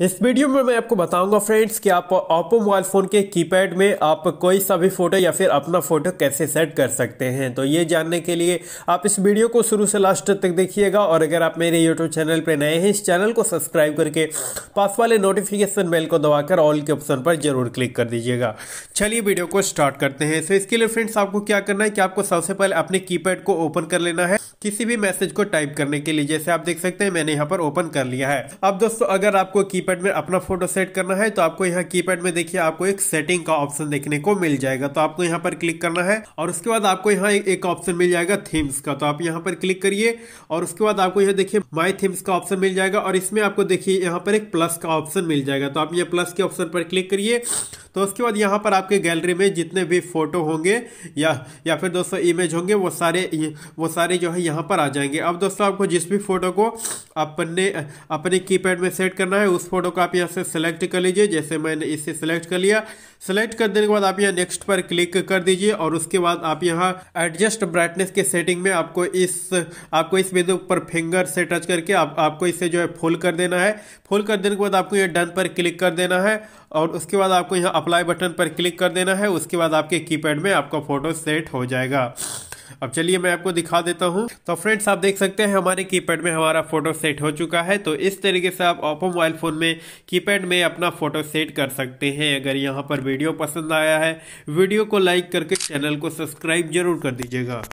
इस वीडियो में मैं आपको बताऊंगा फ्रेंड्स कि आप ओप्पो मोबाइल फ़ोन के कीपैड में आप कोई सा भी फ़ोटो या फिर अपना फ़ोटो कैसे सेट कर सकते हैं तो ये जानने के लिए आप इस वीडियो को शुरू से लास्ट तक देखिएगा और अगर आप मेरे यूट्यूब चैनल पर नए हैं इस चैनल को सब्सक्राइब करके पास वाले नोटिफिकेशन बेल को दबाकर ऑल के ऑप्शन पर जरूर क्लिक कर दीजिएगा चलिए वीडियो को स्टार्ट करते हैं तो इसके लिए फ्रेंड्स आपको क्या करना है कि आपको सबसे पहले अपने की को ओपन कर लेना है किसी भी मैसेज को टाइप करने के लिए जैसे आप देख सकते हैं मैंने यहाँ पर ओपन कर लिया है अब दोस्तों अगर आपको की कीपैड में अपना फोटो सेट करना है तो आपको यहाँ कीपैड में देखिए आपको एक सेटिंग का ऑप्शन देखने को मिल जाएगा तो आपको यहाँ पर क्लिक करना है और उसके बाद आपको यहाँ एक ऑप्शन मिल जाएगा थीम्स का तो आप यहाँ पर क्लिक करिए और उसके बाद आपको यहाँ देखिए माई थीम्स का ऑप्शन मिल जाएगा और इसमें आपको देखिए यहाँ पर एक प्लस का ऑप्शन मिल जाएगा तो आप यहाँ प्लस के ऑप्शन पर क्लिक करिए तो उसके बाद यहाँ पर आपके गैलरी में जितने भी फोटो होंगे या या फिर दोस्तों इमेज होंगे वो सारे वो सारे जो है यहाँ पर आ जाएंगे अब दोस्तों आपको जिस भी फोटो को अपने अपने कीपैड में सेट करना है उस फोटो को आप यहाँ से सिलेक्ट कर लीजिए जैसे मैंने इसे सिलेक्ट कर लिया सेलेक्ट कर देने के बाद आप यहाँ नेक्स्ट पर क्लिक कर दीजिए और उसके बाद आप यहाँ एडजस्ट ब्राइटनेस के सेटिंग में आपको इस आपको इस बिंदु पर फिंगर से टच करके आप, आपको इसे जो है फुल कर देना है फुल कर देने के बाद आपको यहाँ डन पर क्लिक कर देना है और उसके बाद आपको यहाँ अप्लाई बटन पर क्लिक कर देना है उसके बाद आपके कीपैड में आपका फोटो सेट हो जाएगा अब चलिए मैं आपको दिखा देता हूँ तो फ्रेंड्स आप देख सकते हैं हमारे कीपैड में हमारा फोटो सेट हो चुका है तो इस तरीके से आप ओप्पो मोबाइल फ़ोन में कीपैड में अपना फोटो सेट कर सकते हैं अगर यहाँ पर वीडियो पसंद आया है वीडियो को लाइक करके चैनल को सब्सक्राइब जरूर कर दीजिएगा